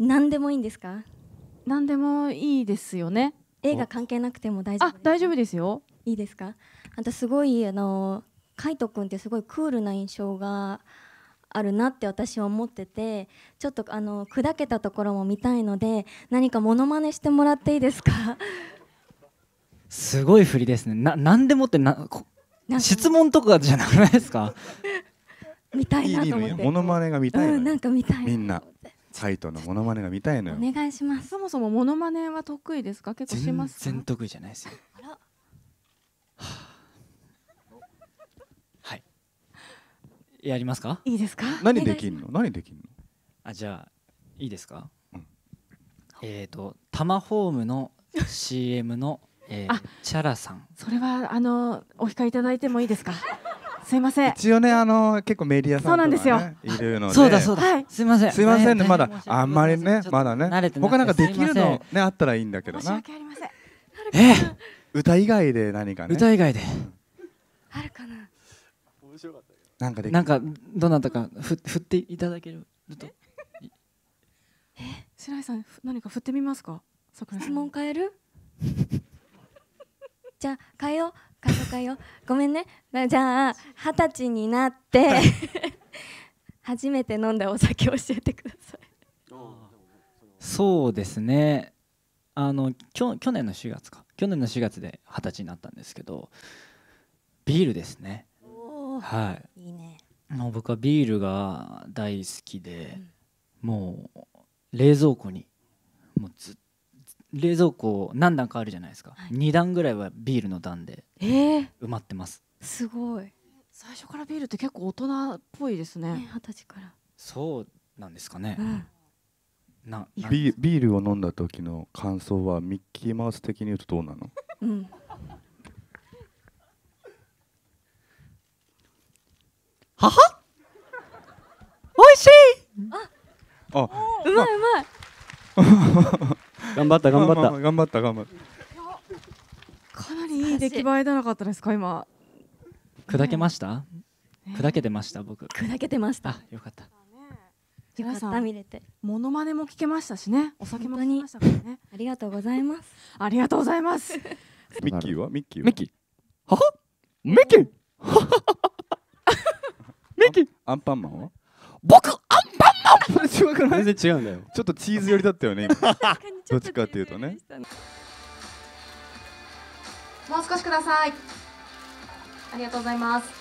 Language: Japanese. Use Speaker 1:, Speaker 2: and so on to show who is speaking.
Speaker 1: 何でもいいんですか何でもいいですよね映画関係なくても大丈夫あ大丈夫ですよいいですかあとすごいあの海斗君ってすごいクールな印象があるなって私は思っててちょっとあの砕けたところも見たいので何かモノマネしてもらっていいですか
Speaker 2: すごい振りですねな何でもってな質問とかじゃなくないですか
Speaker 1: 見たいなと思ってモノ
Speaker 2: マネが見たい、うん、な
Speaker 1: んか見たいみん
Speaker 2: なサイトのモノマネが見たいのよお
Speaker 1: 願いしますそもそもモノマネは得意ですか結構します
Speaker 2: 全然得意じゃないですよあら、はいやりますかいいですか何できんの何できんのあじゃあいいですか、うん、えっ、ー、とタマホームの CM の、えー、チャラさん
Speaker 1: それはあのお控えいただいてもいいですかすみません。一
Speaker 2: 応ねあの結構メディアさんとか、ね、いるので。そうだそうだ。すみません。すみませんねまだあんまりねまだね。慣れ他なんかできるのねあったらいいんだけどな。申し訳ありません。え歌以外で何かね。歌以外で。あるかな。面白かった。なんかでなんかどなたかふ振っていただけると。え
Speaker 1: 白井さん何か振ってみますか。質問変える。じゃあ変えよう変えよう変えようごめんねじゃあ二十歳になって 初めて飲んだお酒教えてください
Speaker 2: そうですねあの去去年の4月か去年の4月で二十歳になったんですけどビールですねはいいいねもう僕はビールが大好きで、うん、もう冷蔵庫に冷蔵庫何段かあるじゃないですか、はい、2段ぐらいはビールの段で埋まってます、
Speaker 1: すごい最初からビールって結構大人っぽいですね二十、歳から
Speaker 2: そうなんですかね、うん、なビールを飲んだ時の感想はミッキーマウス的に言うとどうなの、
Speaker 1: うん、ははおいしいああうまい
Speaker 2: うまい頑張った頑張った、頑張った頑張った
Speaker 1: かなりいい出来栄えだなかったですか今
Speaker 2: 砕けました、砕けてました僕砕けてましたあよかった
Speaker 1: よかった見れてモノマネも聞けましたしねお酒も聞ましたからねありがとうございますありがとうございます
Speaker 2: ミッキーはミッキーミッキーははミッキーミッキー アンパンマンは僕アンパンマン全然違うんだよちょっとチーズ寄りだったよね どっちかっていうとね。
Speaker 1: もう少しください。ありがとうございます。